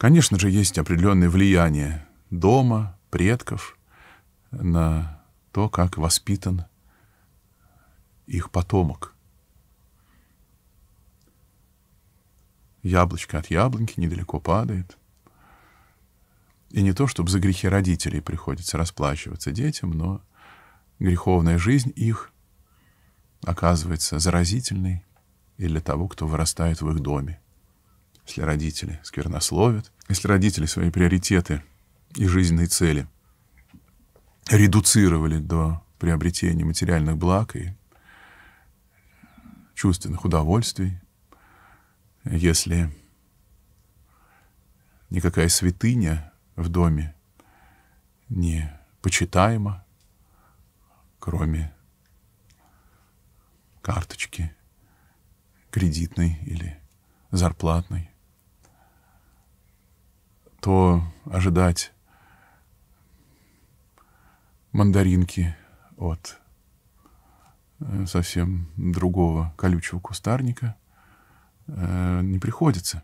Конечно же, есть определенное влияние дома, предков на то, как воспитан их потомок. Яблочко от яблоньки недалеко падает. И не то, чтобы за грехи родителей приходится расплачиваться детям, но греховная жизнь их оказывается заразительной и для того, кто вырастает в их доме если родители сквернословят, если родители свои приоритеты и жизненные цели редуцировали до приобретения материальных благ и чувственных удовольствий, если никакая святыня в доме не почитаема, кроме карточки кредитной или зарплатной, то ожидать мандаринки от э, совсем другого колючего кустарника э, не приходится.